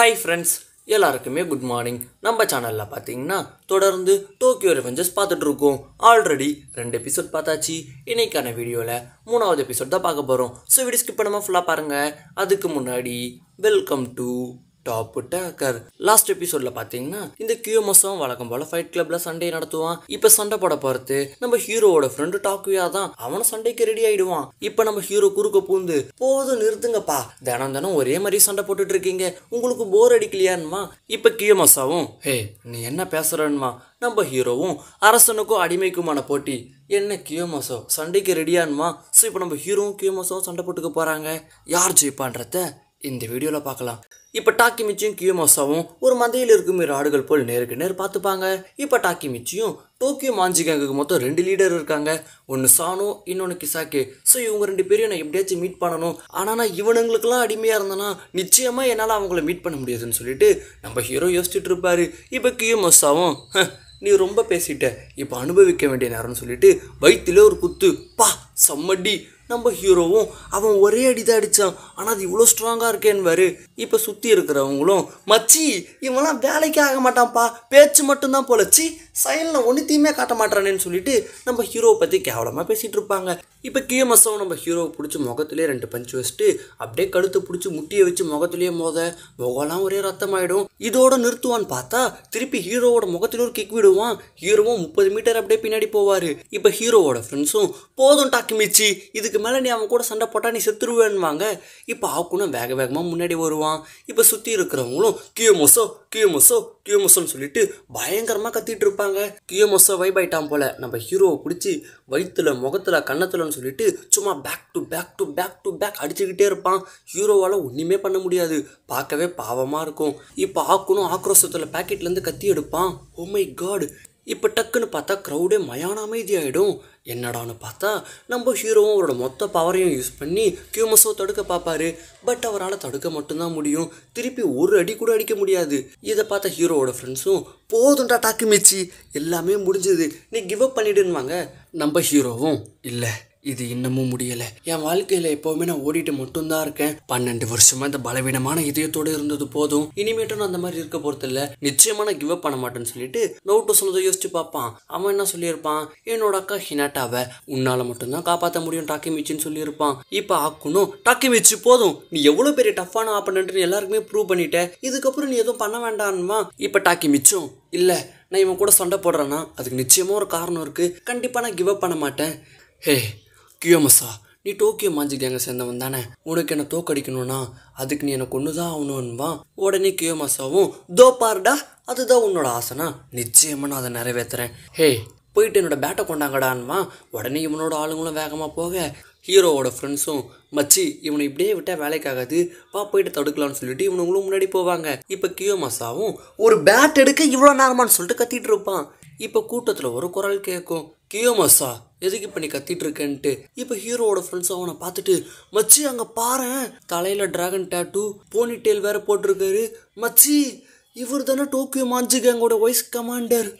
hi friends எல்லாருக்குமே good morning நம்ம சேனலில் பார்த்தீங்கன்னா தொடர்ந்து டோக்கியோ ரெவெஞ்சர்ஸ் பார்த்துட்ருக்கோம் ஆல்ரெடி ரெண்டு எபிசோட் பார்த்தாச்சு இன்றைக்கான வீடியோவில் மூணாவது எபிசோட் தான் பார்க்க போகிறோம் ஸோ வீடியோ ஸ்கிப் பண்ணாமல் ஃபுல்லாக பாருங்கள் அதுக்கு முன்னாடி welcome to top taker last எபிசோட்ல பாத்தீங்கன்னா இந்த கியூமஸும் வழக்கம் போல ஃபைட் கிளப்ல சண்டையை நடத்துவான் இப்ப சண்டை போட போறது நம்ம ஹீரோவோட ஃப்ரெண்டு டாக்குயா தான் அவன சண்டைக்கு ரெடி ஆயிடுவான் இப்ப நம்ம ஹீரோ குறுக்க பூந்து போதும் நிறுத்துங்கப்பா தினம் தினம் ஒரே மாதிரி சண்டை போட்டுட்டு இருக்கீங்க உங்களுக்கு போர் அடிக்கலையான்மா இப்ப கியூமஸாவும் ஹே நீ என்ன பேசுறன்மா நம்ம ஹீரோவும் அரசனுக்கும் அடிமைக்குமான போட்டி என்ன கியோமோசோ சண்டைக்கு ரெடியானுமா ஸோ இப்போ நம்ம ஹீரோவும் கியோமோசோவும் சண்டை போட்டுக்க போகிறாங்க யார் ஜெயிப்பான்றத இந்த வீடியோவில் பார்க்கலாம் இப்போ மிச்சியும் கியூமாசாவும் ஒரு மந்தையில் இருக்கும் இரு ஆடுகள் போல் நேருக்கு நேர் பார்த்துப்பாங்க இப்போ மிச்சியும் டோக்கியோ மாஞ்சி கேங்குக்கு மொத்தம் ரெண்டு லீடர் இருக்காங்க ஒன்று சானோ இன்னொன்று கிசாக்கே ஸோ இவங்க ரெண்டு பேரையும் நான் எப்படியாச்சும் மீட் பண்ணணும் ஆனால் நான் இவனுங்களுக்குலாம் அடிமையாக இருந்தேன்னா நிச்சயமாக என்னால் அவங்கள மீட் பண்ண முடியாதுன்னு சொல்லிட்டு நம்ம ஹீரோ யோசிச்சுட்டு இருப்பாரு இப்போ கியூமாசாவும் நீ ரொம்ப பேசிட்ட இப்போ அனுபவிக்க வேண்டிய நேரம்னு சொல்லிட்டு வயிற்றுல ஒரு குத்து பா செம்மடி நம்ம ஹீரோவும் அவன் ஒரே அடி தான் அடித்தான் ஆனால் அது இவ்வளோ ஸ்ட்ராங்காக இருக்கேன்னு இப்போ சுற்றி இருக்கிறவங்களும் மச்சி இவன்லாம் வேலைக்கு ஆக மாட்டான்ப்பா பேச்சு மட்டும்தான் போலச்சி சைலில் ஒன்றுத்தையுமே காட்ட மாட்டானேன்னு சொல்லிட்டு நம்ம ஹீரோவை பற்றி கேவலமாக பேசிகிட்டு இருப்பாங்க இப்போ கிஎம்எஸ்ஸும் நம்ம ஹீரோவை பிடிச்சி முகத்துலேயே ரெண்டு பஞ்சு வச்சுட்டு அப்படியே கழுத்தை பிடிச்சி முட்டியை வச்சு முகத்துலேயே மோத முகம்லாம் ஒரே ரத்தமாயிடும் இதோட நிறுத்துவான்னு பார்த்தா திருப்பி ஹீரோவோட முகத்துல ஒரு கிக் விடுவான் ஹீரோவும் முப்பது மீட்டர் அப்படியே பின்னாடி போவார் இப்போ ஹீரோவோட ஃப்ரெண்ட்ஸும் போதும் டாக்கி மிச்சி இதுக்கு மேலே நீ அவன் கூட சண்டை போட்டால் நீ செத்துருவேன்வாங்க இப்போ ஆக்குனும் வேக வேகமாக முன்னாடி வருவான் இப்போ சுற்றி இருக்கிறவங்களும் கியூமொசோ கியூமொசோ கியூமொசோன்னு சொல்லிட்டு பயங்கரமாக கத்திட்டு இருப்பாங்க கியூமொசோ வைப் ஆயிட்டான் போல நம்ம ஹீரோவை பிடிச்சி வயிற்றுல முகத்தில் கன்னத்தில்னு சொல்லிட்டு சும்மா back to back to back to back அடிச்சுக்கிட்டே இருப்பான் ஹீரோவால் ஒன்றுமே பண்ண முடியாது பார்க்கவே பாவமாக இருக்கும் இப்போ ஆக்குனும் ஆக்ரோஷத்தில் பேக்கெட்லேருந்து கத்தி எடுப்பான் ஓ மை காட் இப்போ டக்குன்னு பார்த்தா க்ரௌடே மயான அமைதி ஆகிடும் என்னடான்னு பார்த்தா நம்ம ஹீரோவும் அவரோட மொத்த பவரையும் யூஸ் பண்ணி கியூமஸோ தடுக்க பார்ப்பாரு பட் அவரால் தடுக்க மட்டும்தான் முடியும் திருப்பி ஒரு அடி கூட அடிக்க முடியாது இதை பார்த்த ஹீரோவோட ஃப்ரெண்ட்ஸும் போதும்டா டாக்கு மிச்சி எல்லாமே முடிஞ்சது நீ கிவ் அப் வாங்க நம்ம ஹீரோவும் இல்லை இது இன்னமும் முடியல என் வாழ்க்கையில எப்பவுமே நான் ஓடிட்டு மட்டும்தான் இருக்கேன் பன்னெண்டு வருஷமா இந்த பலவீனமான இதயத்தோடு இருந்தது போதும் இனிமேட்டும் அந்த மாதிரி இருக்க போறது இல்ல நிச்சயமா நான் கிவ் அப் பண்ண மாட்டேன்னு சொல்லிட்டு நோட்டு சொன்னதை யோசிச்சு பார்ப்பான் அவன் என்ன சொல்லியிருப்பான் என்னோட அக்கா ஹினாட்டாவை உன்னால மட்டும்தான் காப்பாற்ற முடியும் டாக்கிமிச்சின்னு சொல்லியிருப்பான் இப்போ ஆக்கணும் டாக்கிமிச்சு போதும் நீ எவ்வளோ பெரிய டஃப்பான ஆப்பனண்ட்னு எல்லாருக்குமே ப்ரூவ் பண்ணிட்ட இதுக்கப்புறம் நீ எதுவும் பண்ண வேண்டாம்மா இப்போ டாக்கிமிச்சும் இல்லை நான் இவன் கூட சண்டை போடுறேன்னா அதுக்கு நிச்சயமாக ஒரு காரணம் இருக்குது கண்டிப்பாக நான் கிவ் அப் பண்ண மாட்டேன் ஹே கியோமசா நீ டோக்கியோ மாஞ்சி கேங்க சேர்ந்தவன் தானே உனக்கு என்ன தோக்கடிக்கணும்னா அதுக்கு நீ எனக்கு ஒண்ணுதான் தான் உடனே கியோமசாவும் தோ அதுதான் உன்னோட ஆசைனா நிச்சயமாக நான் அதை நிறைவேற்றுறேன் ஹே போயிட்டு என்னோட பேட்டை கொண்டாங்கடான்வான் உடனே இவனோட ஆளுங்களும் வேகமாக போக ஹீரோவோட ஃப்ரெண்ட்ஸும் மச்சி இவனை இப்படியே விட்டால் வேலைக்காகாது வா போயிட்டு தடுக்கலாம்னு சொல்லிட்டு இவனுங்களும் முன்னாடி போவாங்க இப்போ கியோமசாவும் ஒரு பேட் எடுக்க இவ்வளோ நேரமானு சொல்லிட்டு கத்திட்டு இருப்பான் இப்போ கூட்டத்தில் ஒரு குரல் கேட்கும் கியோமஸா எதுக்கு இப்போ நீ கத்திட்டு இருக்கேன்ட்டு இப்போ ஹீரோவோட ஃப்ரெண்ட்ஸ் அவனை பார்த்துட்டு மச்சி அங்கே பாரு தலையில் டிராகன் டேட்டூ போனி டெயில் வேற போட்டிருக்காரு மச்சி இவர் தானே டோக்கியோ மாஞ்சி கேங்கோட வைஸ் கமாண்டர்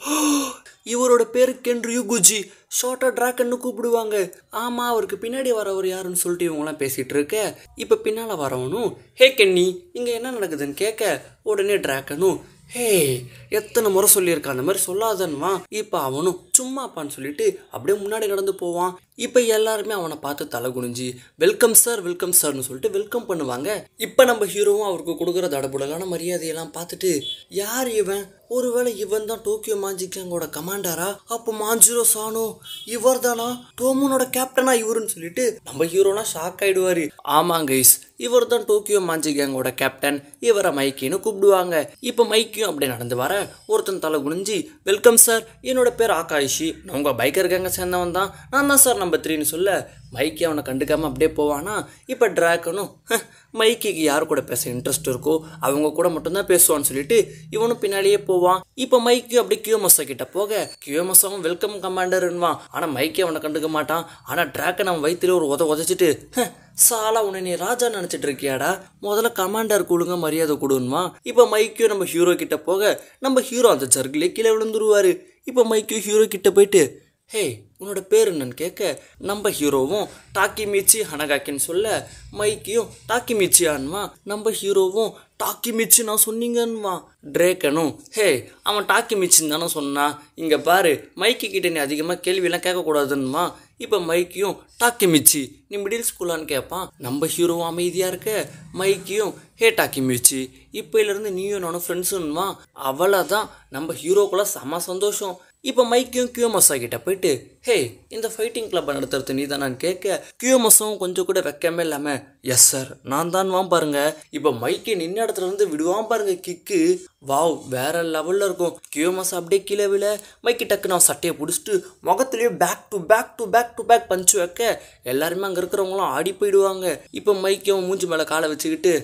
இவரோட பேர் யூ குஜி ஷார்ட்டாக டிராகன் கூப்பிடுவாங்க ஆமாம் அவருக்கு பின்னாடி வரவர் யாருன்னு சொல்லிட்டு எல்லாம் பேசிகிட்டு இருக்க இப்போ பின்னால் வரவனும் ஹே கென்னி இங்கே என்ன நடக்குதுன்னு கேட்க உடனே டிராகனும் ஹே எத்தனை முறை சொல்லியிருக்கான் அந்த மாதிரி சொல்லாதன்மா இப்போ அவனும் சும்மாப்பான்னு சொல்லிட்டு அப்படியே முன்னாடி நடந்து போவான் இப்போ எல்லாருமே அவனை பார்த்து தலை குனிஞ்சு வெல்கம் சார் வெல்கம் சார்னு சொல்லிட்டு வெல்கம் பண்ணுவாங்க இப்போ நம்ம ஹீரோவும் அவருக்கு கொடுக்குற தடபுடலான மரியாதையெல்லாம் பார்த்துட்டு யார் இவன் ஒருவேளை இவன் தான் டோக்கியோ மாஜிக் கேங்கோட கமாண்டரா அப்போ மாஞ்சிரோ சானோ இவர் தானா டோமோனோட கேப்டனா இவருன்னு சொல்லிட்டு நம்ம ஹீரோனா ஷாக் ஆயிடுவாரு ஆமாங்க ஐஸ் இவர் தான் டோக்கியோ மாஞ்சி கேங்கோட கேப்டன் இவரை மைக்கின்னு கூப்பிடுவாங்க இப்போ மைக்கியும் அப்படியே நடந்து வர ஒருத்தன் தலை குனிஞ்சு வெல்கம் சார் என்னோட பேர் ஆகாஷி நான் உங்கள் பைக்கர் கேங்க சேர்ந்தவன் தான் நான் தான் சார் நம்ம வேணாம் சொல்ல மைக்கி அவனை கண்டுக்காமல் அப்படியே போவானா இப்போ ட்ராகனும் மைக்கிக்கு யார் கூட பேச இன்ட்ரெஸ்ட் இருக்கோ அவங்க கூட மட்டும்தான் பேசுவான்னு சொல்லிட்டு இவனும் பின்னாடியே போவான் இப்போ மைக்கி அப்படி கியோமசா கிட்ட போக கியோமசாவும் வெல்கம் கமாண்டர்ன்வான் ஆனால் மைக்கி அவனை கண்டுக்க மாட்டான் ஆனால் ட்ராகன் அவன் வயிற்றுல ஒரு உத உதச்சிட்டு சாலா உன்னை நீ ராஜா நினச்சிட்டு இருக்கியாடா முதல்ல கமாண்டர் கொடுங்க மரியாதை கொடுன்மா இப்போ மைக்கியும் நம்ம ஹீரோ கிட்ட போக நம்ம ஹீரோ அந்த ஜர்கிலே கீழே விழுந்துருவாரு இப்போ மைக்கியும் ஹீரோ கிட்ட போயிட்டு ஹே உன்னோட பேர் என்னன்னு கேட்க நம்ம ஹீரோவும் டாக்கி மீச்சி ஹனகாக்கின்னு சொல்ல மைக்கியும் டாக்கி மீச்சியான்வான் நம்ம ஹீரோவும் டாக்கி மிச்சு நான் சொன்னீங்கன்னுவான் ட்ரேக்கனும் ஹே அவன் டாக்கி மிச்சின்னு தானே சொன்னான் இங்கே பாரு மைக்கு கிட்டே நீ அதிகமாக கேள்வியெல்லாம் கேட்கக்கூடாதுன்னுமா இப்போ மைக்கியும் டாக்கி மிச்சி நீ மிடில் ஸ்கூலான்னு கேட்பான் நம்ம ஹீரோவும் அமைதியாக இருக்க மைக்கியும் ஹே டாக்கி மிச்சி இப்போலேருந்து நீயும் நானும் ஃப்ரெண்ட்ஸுன்னுமா அவ்வளோதான் நம்ம ஹீரோக்குள்ள செம சந்தோஷம் இப்போ மைக்கும் கியூமஸா கிட்ட போயிட்டு ஹே இந்த ஃபைட்டிங் கிளப்பை நடத்துறது நீ தான் நான் கேட்க கியூமஸும் கொஞ்சம் கூட வைக்கமே இல்லாமல் எஸ் சார் நான் தான் வான் பாருங்க இப்போ மைக்கே நின்ன இடத்துல இருந்து விடுவான் பாருங்க கிக்கு வாவ் வேற லெவலில் இருக்கும் கியூமஸ் அப்படியே கீழே விழ மைக்கு டக்கு நான் சட்டையை பிடிச்சிட்டு முகத்துலேயே back to back to back to back punch வைக்க எல்லாருமே அங்கே இருக்கிறவங்களாம் ஆடி போயிடுவாங்க இப்போ மைக்கே மூஞ்சி மேலே காலை வச்சுக்கிட்டு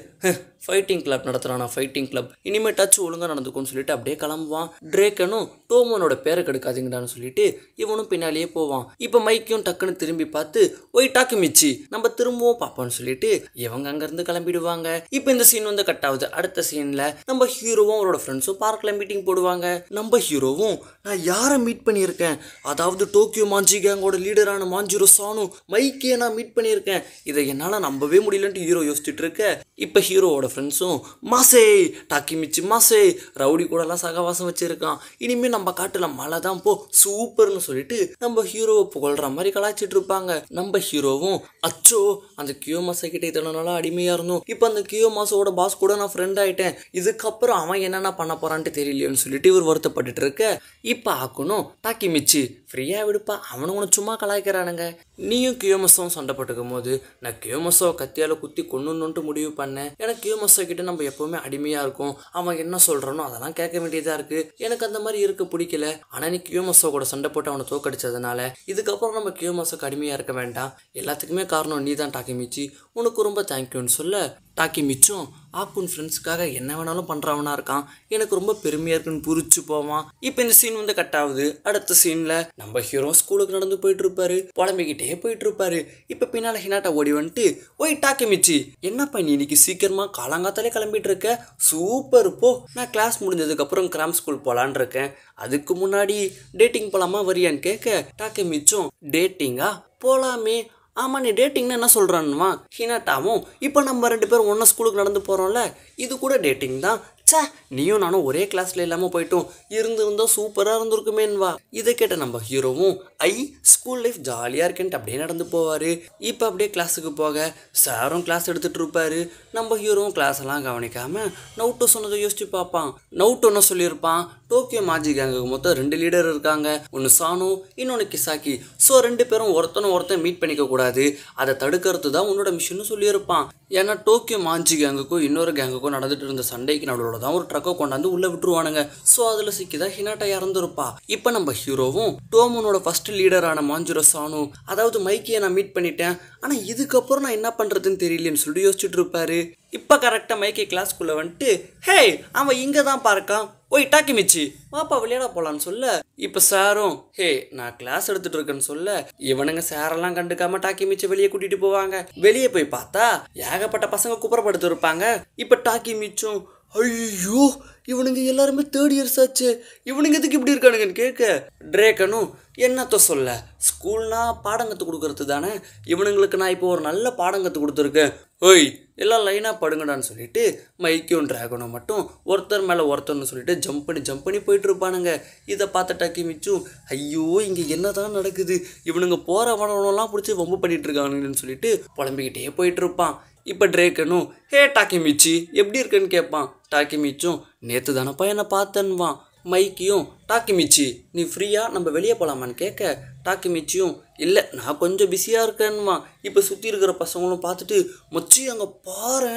ஃபைட்டிங் கிளப் நடத்துகிறானா ஃபைட்டிங் கிளப் இனிமேல் டச் ஒழுங்காக நடந்துக்கும்னு சொல்லிட்டு அப்படியே கிளம்புவான் ட்ரேக்கனும் டோமனோட பேரை கெடுக்காதீங்கடான்னு சொல்லிட்டு இவனும் பின்னாலேயே பேசிக்கிட்டே போவான் இப்போ மைக்கும் டக்குன்னு திரும்பி பார்த்து ஒய் டாக்கு மிச்சி நம்ம திரும்பவும் பார்ப்போம்னு சொல்லிட்டு இவங்க அங்கேருந்து கிளம்பிடுவாங்க இப்போ இந்த சீன் வந்து கட் ஆகுது அடுத்த சீனில் நம்ம ஹீரோவும் அவரோட ஃப்ரெண்ட்ஸும் பார்க்கில் மீட்டிங் போடுவாங்க நம்ம ஹீரோவும் நான் யாரை மீட் பண்ணியிருக்கேன் அதாவது டோக்கியோ மாஞ்சி கேங்கோட லீடரான மாஞ்சிரோ சானு மைக்கே நான் மீட் பண்ணியிருக்கேன் இதை என்னால் நம்பவே முடியலன்ட்டு ஹீரோ யோசிச்சுட்டு இருக்க இப்போ ஹீரோவோட ஃப்ரெண்ட்ஸும் மாசே டாக்கி மிச்சு மாசே ரவுடி கூடலாம் சகவாசம் வச்சிருக்கான் இனிமேல் நம்ம காட்டில் மழை தான் போ சூப்பர்னு சொல்லிட்டு நம்ம நம்ம ஹீரோவை புகழ்ற மாதிரி கலாய்ச்சிட்டு இருப்பாங்க நம்ம ஹீரோவும் அச்சோ அந்த கியோ மாசை கிட்ட இத்தனை நாளாக அடிமையா இருந்தோம் இப்போ அந்த கியோ மாசோட பாஸ் கூட நான் ஃப்ரெண்ட் ஆயிட்டேன் இதுக்கப்புறம் அவன் என்னென்ன பண்ண போறான்ட்டு தெரியலையோன்னு சொல்லிட்டு இவர் வருத்தப்பட்டுட்டு இருக்க இப்போ ஆக்கணும் டாக்கி மிச்சு ஃப்ரீயாக விடுப்பா அவனுங்களும் சும்மா கலாய்க்கிறானுங்க நீயும் கியோமசோவும் சண்டை போட்டுக்கும் போது நான் கியோமசோவை கத்தியால் குத்தி கொண்டுன்னு முடிவு பண்ணேன் ஏன்னா கியோமசோ கிட்ட நம்ம எப்போவுமே அடிமையாக இருக்கும் அவன் என்ன சொல்கிறானோ அதெல்லாம் கேட்க வேண்டியதாக இருக்குது எனக்கு அந்த மாதிரி இருக்க பிடிக்கல ஆனால் நீ கியோமசோ கூட சண்டை போட்டு அவனை தோக்கடிச்சதுனால இதுக்கப்புறம் நம்ம கியோமசோக்கு அடிமையாக இருக்க வேண்டாம் எல்லாத்துக்குமே காரணம் நீ தான் டாக்கிமிச்சு உனக்கு ரொம்ப தேங்க்யூன்னு சொல்ல டாக்கி மிச்சம் ஆக்குன் ஃப்ரெண்ட்ஸுக்காக என்ன வேணாலும் பண்ணுறவனா இருக்கான் எனக்கு ரொம்ப பெருமையாக இருக்குன்னு புரிச்சு போவான் இப்போ இந்த சீன் வந்து கட் ஆகுது அடுத்த சீனில் நம்ம ஹீரோ ஸ்கூலுக்கு நடந்து போயிட்டு இருப்பாரு புலம்பிக்கிட்டே போயிட்டு இருப்பாரு இப்போ பின்னால் ஹினாட்டா ஓடி வந்துட்டு ஒய் டாக்கி மிச்சி என்னப்பா நீ இன்னைக்கு சீக்கிரமாக காலாங்காத்தாலே கிளம்பிட்டு இருக்க சூப்பர் போ நான் கிளாஸ் முடிஞ்சதுக்கப்புறம் கிராம் ஸ்கூல் போகலான் இருக்கேன் அதுக்கு முன்னாடி டேட்டிங் போகலாமா வரியான்னு கேட்க டாக்கி மிச்சும் டேட்டிங்கா போகலாமே ஆமாம் நீ டேட்டிங்னு என்ன சொல்கிறான்வா ஹினாட்டாவும் இப்போ நம்ம ரெண்டு பேரும் ஒன்றா ஸ்கூலுக்கு நடந்து போகிறோம்ல இது கூட டேட்டிங் தான் சே நீயும் நானும் ஒரே கிளாஸில் இல்லாமல் போயிட்டோம் இருந்திருந்தோம் சூப்பராக இருந்திருக்குமேன்வா இதை கேட்ட நம்ம ஹீரோவும் ஐ ஸ்கூல் லைஃப் ஜாலியாக இருக்கேன்ட்டு அப்படியே நடந்து போவார் இப்போ அப்படியே கிளாஸுக்கு போக சாரும் கிளாஸ் எடுத்துகிட்டு இருப்பார் நம்ம ஹீரோவும் கிளாஸெல்லாம் கவனிக்காமல் நவுட்டு சொன்னதை யோசிச்சு பார்ப்பான் நவுட் ஒன்று சொல்லியிருப்பான் டோக்கியோ மாஜி கேங்குக்கு மொத்தம் ரெண்டு லீடர் இருக்காங்க ஒன்று சானு இன்னொன்று கிசாக்கி ஸோ ரெண்டு பேரும் ஒருத்தனும் ஒருத்தன் மீட் பண்ணிக்க கூடாது அதை தடுக்கிறது தான் உன்னோட மிஷன் சொல்லியிருப்பான் ஏன்னா டோக்கியோ மாஞ்சி கேங்குக்கும் இன்னொரு கேங்குக்கும் நடந்துட்டு இருந்த சண்டைக்கு நம்மளோட தான் ஒரு ட்ரக்கை கொண்டாந்து உள்ளே விட்டுருவானுங்க ஸோ அதில் சிக்கி தான் ஹினாட்டா இறந்துருப்பா இப்போ நம்ம ஹீரோவும் டோமனோட ஃபர்ஸ்ட் லீடரான மாஞ்சிரோ சானு அதாவது மைக்கியை நான் மீட் பண்ணிட்டேன் ஆனால் இதுக்கப்புறம் நான் என்ன பண்ணுறதுன்னு தெரியலன்னு சொல்லிட்டு யோசிச்சுட்டு இருப்பாரு இப்போ கரெக்டாக மைக்கே கிளாஸ்க்குள்ளே வந்துட்டு ஹே அவன் இங்கே தான் பார்க்கான் ஓய் டாக்கி மிச்சி பாப்பா விளையாட போகலான்னு சொல்ல இப்போ சாரும் ஹே நான் கிளாஸ் எடுத்துகிட்டு இருக்கேன்னு சொல்ல இவனுங்க சாரெல்லாம் கண்டுக்காம டாக்கி மிச்சி வெளியே கூட்டிகிட்டு போவாங்க வெளியே போய் பார்த்தா ஏகப்பட்ட பசங்க குப்புறப்படுத்து இருப்பாங்க இப்போ டாக்கி மிச்சும் ஐயோ இவனுங்க எல்லாருமே தேர்ட் இயர்ஸ் ஆச்சு இவனுங்க எதுக்கு இப்படி இருக்கானுங்கன்னு கேட்க ட்ரேக்கனும் என்னத்த சொல்ல ஸ்கூல்னா பாடம் கற்றுக் கொடுக்கறது தானே இவனுங்களுக்கு நான் இப்போ ஒரு நல்ல பாடம் கற்றுக் கொடுத்துருக்கேன் ஓய் எல்லாம் லைனாக படுங்கடான்னு சொல்லிட்டு மைக்கியும் ட்ராகனும் மட்டும் ஒருத்தர் மேலே ஒருத்தர்னு சொல்லிட்டு ஜம்ப் பண்ணி ஜம்ப் பண்ணி போயிட்டு இருப்பானுங்க இதை பார்த்த டக்கி மிச்சும் ஐயோ இங்கே என்ன தான் நடக்குது இவனுங்க போகிற வனவனெல்லாம் பிடிச்சி வம்பு பண்ணிகிட்டு இருக்கானுங்கன்னு சொல்லிட்டு புலம்பிக்கிட்டே போயிட்டு இருப்பான் இப்போ ட்ரேக்கனும் ஹே டாக்கிமிச்சி எப்படி இருக்குன்னு கேட்பான் டாக்கிமிச்சும் நேற்று தானப்பா என்னை பார்த்தன்வான் மைக்கியும் டாக்கிமிச்சி நீ ஃப்ரீயாக நம்ம வெளியே போகலாமான்னு கேட்க டாக்கிமிச்சியும் இல்லை நான் கொஞ்சம் பிஸியாக இருக்கேன்மா இப்போ சுற்றி இருக்கிற பசங்களும் பார்த்துட்டு மச்சி அங்கே பாரு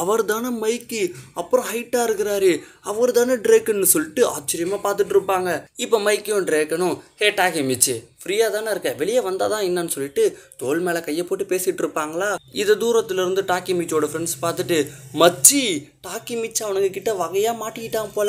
அவர் தானே மைக்கி அப்புறம் ஹைட்டாக இருக்கிறாரு அவர் தானே ட்ரேக்குன்னு சொல்லிட்டு ஆச்சரியமாக பார்த்துட்டு இருப்பாங்க இப்போ மைக்கியும் ட்ரேக்கனும் ஹே டாக்கிமிச்சி ஃப்ரீயாக தானே இருக்க வெளியே வந்தால் தான் என்னன்னு சொல்லிட்டு தோல் மேலே கையை போட்டு பேசிகிட்டு இருப்பாங்களா இதை தூரத்தில் இருந்து டாக்கி மிச்சோட ஃப்ரெண்ட்ஸ் பார்த்துட்டு மச்சி டாக்கி மிச்சை அவனுங்க கிட்ட வகையாக மாட்டிக்கிட்டான் போல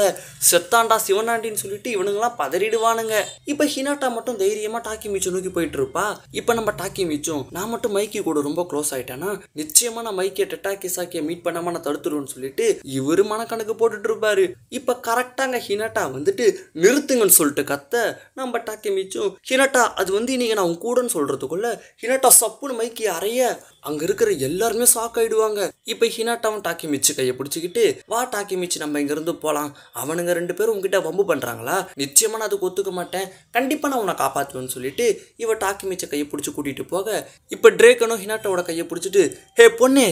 செத்தாண்டா சிவனாண்டின்னு சொல்லிட்டு இவனுங்களாம் பதறிடுவானுங்க இப்போ ஹினாட்டா மட்டும் தைரியமாக டாக்கி மிச்சம் நோக்கி போயிட்டு இருப்பா இப்போ நம்ம டாக்கி மிச்சும் நான் மட்டும் மைக்கி கூட ரொம்ப க்ளோஸ் ஆகிட்டேன்னா நிச்சயமாக நான் மைக்கியை டெட்டாக்கி சாக்கியை மீட் பண்ணாமல் நான் தடுத்துருவேன் சொல்லிட்டு இவரு மனக்கணக்கு போட்டுட்டு இருப்பாரு இப்போ கரெக்டாங்க ஹினாட்டா வந்துட்டு நிறுத்துங்கன்னு சொல்லிட்டு கத்த நம்ம டாக்கி மிச்சும் ஹினாட்டா அது வந்து இன்றைக்கி நான் உன் கூடன்னு சொல்கிறதுக்குள்ள ஹினட்டா சப்புன்னு மைக்கு அறைய அங்க இருக்கிற எல்லாருமே ஷாக் ஆயிடுவாங்க இப்போ ஹினாட்டாவும் டாக்கி மிச்சு கையை பிடிச்சிக்கிட்டு வா டாக்கி மிச்சு நம்ம இங்கிருந்து போகலாம் அவனுங்க ரெண்டு பேரும் உங்ககிட்ட வம்பு பண்ணுறாங்களா நிச்சயமா நான் அதுக்கு ஒத்துக்க மாட்டேன் கண்டிப்பாக நான் உன்னை காப்பாற்றுவேன்னு சொல்லிட்டு இவ டாக்கி மிச்ச கையை பிடிச்சி கூட்டிட்டு போக இப்போ டிரேக்கனும் ஹினாட்டாவோட கையை பிடிச்சிட்டு ஹே பொண்ணே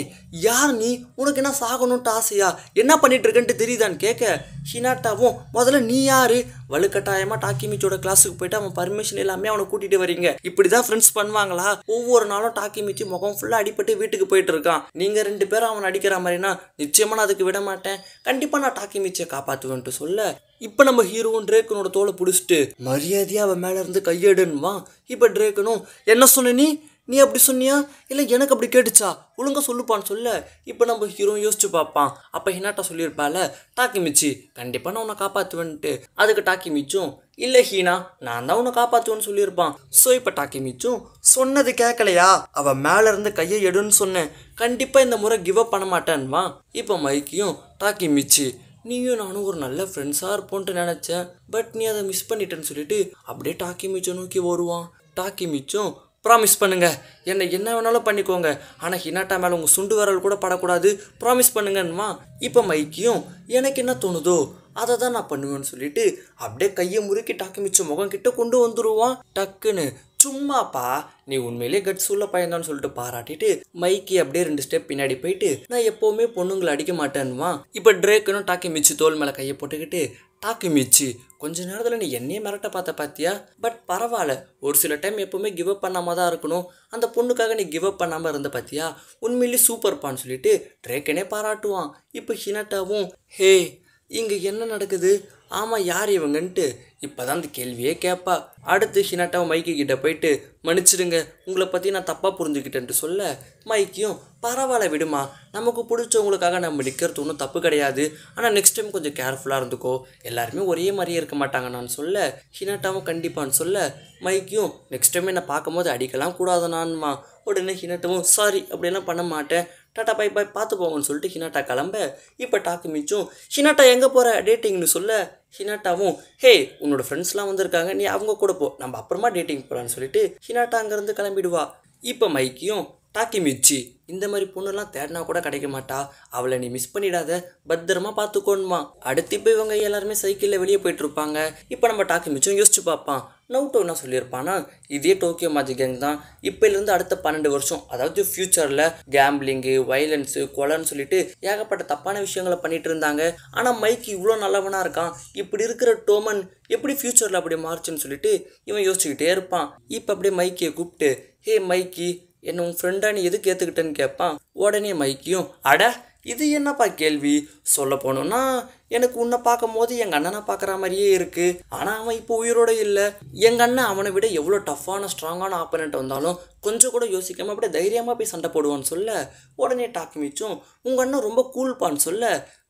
யார் நீ உனக்கு என்ன சாகணும்ட்டு ஆசையா என்ன பண்ணிட்டு இருக்கேன்ட்டு தெரியுதான்னு கேட்க ஹினாட்டாவும் முதல்ல நீ யாரு வலுக்கட்டாயமா டாக்கி மிச்சோட கிளாஸுக்கு போயிட்டு அவன் பர்மிஷன் எல்லாமே அவனை கூட்டிகிட்டு வரீங்க இப்படி தான் ஃப்ரெண்ட்ஸ் பண்ணுவாங்களா ஒவ்வொரு நாளும் டாக்கி டாக்கிமிச்சி முகம் ஃபுல்லாக அடிப்பட்டு அடிபட்டு வீட்டுக்கு போயிட்டு இருக்கான் நீங்கள் ரெண்டு பேரும் அவன் அடிக்கிற மாதிரினா நிச்சயமாக நான் அதுக்கு விட மாட்டேன் கண்டிப்பாக நான் டாக்கி மீச்சை காப்பாற்றுவேன்ட்டு சொல்ல இப்போ நம்ம ஹீரோவும் டிரேக்கனோட தோலை பிடிச்சிட்டு மரியாதையாக அவன் மேலே இருந்து கையெடுன்னுவான் இப்போ டிரேக்கனும் என்ன சொன்ன நீ நீ அப்படி சொன்னியா இல்லை எனக்கு அப்படி கேட்டுச்சா ஒழுங்காக சொல்லுப்பான்னு சொல்ல இப்போ நம்ம ஹீரோ யோசிச்சு பார்ப்பான் அப்போ ஹீனாட்டா சொல்லியிருப்பால டாக்கி மிச்சி கண்டிப்பாக நான் உன்னை காப்பாற்றுவேன்ட்டு அதுக்கு டாக்கி மிச்சும் இல்லை ஹீனா நான் தான் உன்னை காப்பாற்றுவேன்னு சொல்லியிருப்பான் ஸோ இப்போ டாக்கி மிச்சும் சொன்னது கேட்கலையா அவள் மேலே இருந்து கையை எடுன்னு சொன்னேன் கண்டிப்பாக இந்த முறை கிவ் அப் பண்ண மாட்டேன்வா இப்போ மைக்கியும் டாக்கி மிச்சி நீயும் நானும் ஒரு நல்ல ஃப்ரெண்ட்ஸாக இருப்போன்ட்டு நினச்சேன் பட் நீ அதை மிஸ் பண்ணிட்டேன்னு சொல்லிட்டு அப்படியே டாக்கி மிச்சம் நோக்கி வருவான் டாக்கி மிச்சம் ப்ராமிஸ் பண்ணுங்கள் என்னை என்ன வேணாலும் பண்ணிக்கோங்க ஆனால் ஹினாட்டா மேலே உங்கள் சுண்டு வரல் கூட படக்கூடாது ப்ராமிஸ் பண்ணுங்கன்னுமா இப்போ மைக்கியும் எனக்கு என்ன தோணுதோ அதை தான் நான் பண்ணுவேன்னு சொல்லிட்டு அப்படியே கையை முறுக்கி டக்கு மிச்ச முகம் கிட்ட கொண்டு வந்துடுவான் டக்குன்னு சும்மாப்பா நீ உண்மையிலே கட்ஸ் உள்ள பயந்தான்னு சொல்லிட்டு பாராட்டிட்டு மைக்கி அப்படியே ரெண்டு ஸ்டெப் பின்னாடி போயிட்டு நான் எப்போவுமே பொண்ணுங்களை அடிக்க மாட்டேன்னுவான் இப்போ ட்ரேக்குன்னு டாக்கி மிச்சு தோல் மேலே கையை போட்டுக்கிட்டு டாக்கு மிச்சி கொஞ்ச நேரத்தில் நீ என்னையே மிரட்ட பார்த்த பார்த்தியா பட் பரவாயில்ல ஒரு சில டைம் எப்போவுமே கிவ் அப் பண்ணாமல் தான் இருக்கணும் அந்த பொண்ணுக்காக நீ கிவ் அப் பண்ணாமல் இருந்த பார்த்தியா உண்மையிலேயே சூப்பர்ப்பான்னு சொல்லிட்டு ட்ரேக்கனே பாராட்டுவான் இப்போ ஹினட்டாவும் ஹே இங்கே என்ன நடக்குது ஆமாம் யார் இவங்கன்ட்டு இப்போ தான் அந்த கேள்வியே கேட்பா அடுத்து ஹினாட்டாவை மைக்கி கிட்டே போயிட்டு மன்னிச்சிடுங்க உங்களை பற்றி நான் தப்பாக புரிஞ்சுக்கிட்டேன்ட்டு சொல்ல மைக்கியும் பரவாயில்ல விடுமா நமக்கு பிடிச்சவங்களுக்காக நம்ம நிற்கிறது ஒன்றும் தப்பு கிடையாது ஆனால் நெக்ஸ்ட் டைம் கொஞ்சம் கேர்ஃபுல்லாக இருந்துக்கோ எல்லாருமே ஒரே மாதிரியே இருக்க மாட்டாங்க நான் சொல்ல ஹினாட்டாவும் கண்டிப்பான்னு சொல்ல மைக்கியும் நெக்ஸ்ட் டைம் என்னை பார்க்கும்போது அடிக்கலாம் கூடாது உடனே ஹினாட்டவும் சாரி அப்படிலாம் பண்ண மாட்டேன் டாட்டா பாய் பாய் பார்த்து போங்கன்னு சொல்லிட்டு ஹினாட்டா கிளம்ப இப்போ டாக்கு மிச்சும் ஹினாட்டா எங்கே போகிற டேட்டிங்னு சொல்ல ஹினாட்டாவும் ஹே உன்னோட ஃப்ரெண்ட்ஸ்லாம் வந்திருக்காங்க நீ அவங்க கூட போ நம்ம அப்புறமா டேட்டிங் போகலான்னு சொல்லிட்டு ஹினாட்டா அங்கேருந்து கிளம்பிடுவா இப்போ மைக்கியும் டாக்கி மிச்சி இந்த மாதிரி பொண்ணுலாம் தேடினா கூட கிடைக்க மாட்டா அவளை நீ மிஸ் பண்ணிடாத பத்திரமா பார்த்துக்கோணுமா அடுத்து இப்போ இவங்க எல்லாருமே சைக்கிளில் வெளியே போயிட்டு இருப்பாங்க இப்போ நம்ம டாக்கி மிச்சும் யோசிச்சு பார்ப்பான் நவுட்டோ என்ன சொல்லியிருப்பான்னா இதே டோக்கியோ மாஜி கேங் தான் இப்போலேருந்து அடுத்த பன்னெண்டு வருஷம் அதாவது ஃப்யூச்சரில் கேம்பிளிங்கு வைலன்ஸு கொலைன்னு சொல்லிட்டு ஏகப்பட்ட தப்பான விஷயங்களை பண்ணிட்டு இருந்தாங்க ஆனால் மைக் இவ்வளோ நல்லவனாக இருக்கான் இப்படி இருக்கிற டோமன் எப்படி ஃப்யூச்சரில் அப்படி மாறுச்சுன்னு சொல்லிட்டு இவன் யோசிச்சுக்கிட்டே இருப்பான் இப்போ அப்படியே மைக்கியை கூப்பிட்டு ஹே மைக்கி என்ன உன் ஃப்ரெண்டாக நீ எதுக்கு ஏற்றுக்கிட்டேன்னு கேட்பான் உடனே மைக்கியும் அட இது என்னப்பா கேள்வி சொல்ல போனோன்னா எனக்கு உன்னை பார்க்கும் போது எங்கள் அண்ணனை பார்க்குற மாதிரியே இருக்குது ஆனால் அவன் இப்போ உயிரோட இல்லை எங்கள் அண்ணன் அவனை விட எவ்வளோ டஃப்பான ஸ்ட்ராங்கான ஆப்பனண்ட் வந்தாலும் கொஞ்சம் கூட யோசிக்காமல் அப்படியே தைரியமாக போய் சண்டை போடுவான்னு சொல்ல உடனே டாக்குமிச்சும் உங்கள் அண்ணன் ரொம்ப கூல்பான்னு சொல்ல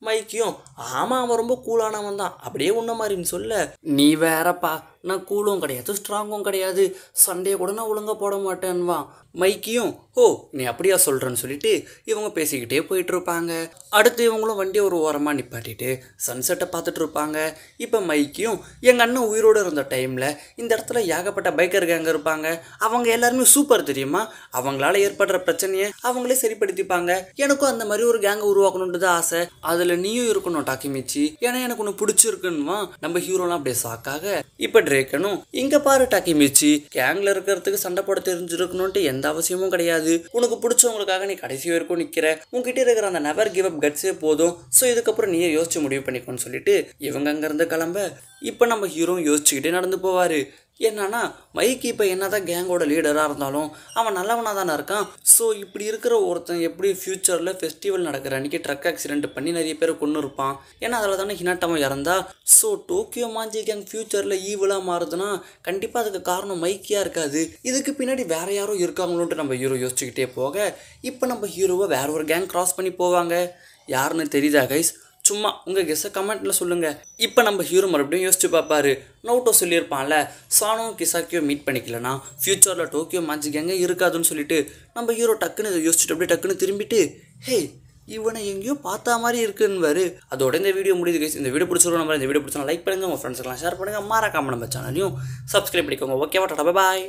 மைக்கியும் ஆமாம் அவன் ரொம்ப கூலானவன் தான் அப்படியே உன்ன மாதிரின்னு சொல்ல நீ வேறப்பா நான் கூலும் கிடையாது ஸ்ட்ராங்கும் கிடையாது சண்டையை கூட நான் ஒழுங்காக போட மாட்டேன்வான் மைக்கியும் ஓ நீ அப்படியா சொல்கிறேன்னு சொல்லிட்டு இவங்க பேசிக்கிட்டே இருப்பாங்க அடுத்து இவங்களும் வண்டியை ஒரு ஓரமாக நிப்பாட்டிட்டு சன்செட்டை பார்த்துட்டு இருப்பாங்க இப்போ மைக்கியும் எங்கள் அண்ணன் உயிரோடு இருந்த டைமில் இந்த இடத்துல ஏகப்பட்ட பைக்கர் கேங்க இருப்பாங்க அவங்க எல்லாருமே சூப்பர் தெரியுமா அவங்களால ஏற்படுற பிரச்சனையை அவங்களே சரிப்படுத்திப்பாங்க எனக்கும் அந்த மாதிரி ஒரு கேங்கை உருவாக்கணுன்றது தான் ஆசை அதில் நீயும் இருக்கணும் டாக்கிமிச்சி ஏன்னா எனக்கு ஒன்று பிடிச்சிருக்குன்னுமா நம்ம ஹீரோலாம் அப்படியே சாக்காக இப்போ ட்ரேக்கனும் இங்கே பாரு டாக்கிமிச்சி கேங்கில் இருக்கிறதுக்கு சண்டை போட தெரிஞ்சிருக்கணும்ட்டு எந்த அவசியமும் கிடையாது உனக்கு பிடிச்சவங்களுக்காக நீ கடைசி வரைக்கும் நிற்கிற உங்ககிட்ட இருக்கிற அந்த நெவர் கிவ் அப் கட்ஸே போதும் ஸோ இதுக்கப்புறம் நீயே யோசிச்சு முடியும் முடிவு பண்ணிக்கோன்னு சொல்லிட்டு இவங்க அங்கேருந்து கிளம்ப இப்போ நம்ம ஹீரோ யோசிச்சுக்கிட்டே நடந்து போவார் என்னன்னா மைக் இப்போ என்ன தான் கேங்கோட லீடராக இருந்தாலும் அவன் நல்லவனாக தானே இருக்கான் ஸோ இப்படி இருக்கிற ஒருத்தன் எப்படி ஃப்யூச்சரில் ஃபெஸ்டிவல் நடக்கிற அன்றைக்கி ட்ரக் ஆக்சிடென்ட் பண்ணி நிறைய பேர் கொண்டு இருப்பான் ஏன்னா அதில் தானே ஹினாட்டமாக இறந்தா ஸோ டோக்கியோ மாஞ்சி கேங் ஃப்யூச்சரில் ஈவிலாக மாறுதுன்னா கண்டிப்பாக அதுக்கு காரணம் மைக்கியாக இருக்காது இதுக்கு பின்னாடி வேறு யாரும் இருக்காங்களோன்ட்டு நம்ம ஹீரோ யோசிச்சுக்கிட்டே போக இப்போ நம்ம ஹீரோவை வேறு ஒரு கேங் கிராஸ் பண்ணி போவாங்க யாருன்னு தெரியுதா கைஸ் சும்மா உங்கள் கெஸ்ஸை கமெண்ட்டில் சொல்லுங்கள் இப்போ நம்ம ஹீரோ மறுபடியும் யோசிச்சு பார்ப்பாரு நோட்டோ சொல்லியிருப்பான்ல சானோ கிசாக்கியோ மீட் பண்ணிக்கலனா ஃப்யூச்சரில் டோக்கியோ மேஜிக் எங்கே இருக்காதுன்னு சொல்லிட்டு நம்ம ஹீரோ டக்குன்னு இதை யோசிச்சுட்டு அப்படியே டக்குன்னு திரும்பிட்டு ஹே இவனை எங்கேயோ பார்த்தா மாதிரி இருக்குன்னு அதோட இந்த வீடியோ முடியுது கேஸ் இந்த வீடியோ பிடிச்சிருக்கோம் நம்ம இந்த வீடியோ பிடிச்சா லைக் பண்ணுங்கள் உங்கள் ஃப்ரெண்ட்ஸ்க்கெலாம் ஷேர் பண்ணுங்கள் மாறாக்காம நம்ம சேனலையும் சப்ஸ்கிரைப் பண்ணிக்கோங்க ஓகேவா வாட்டா பாய்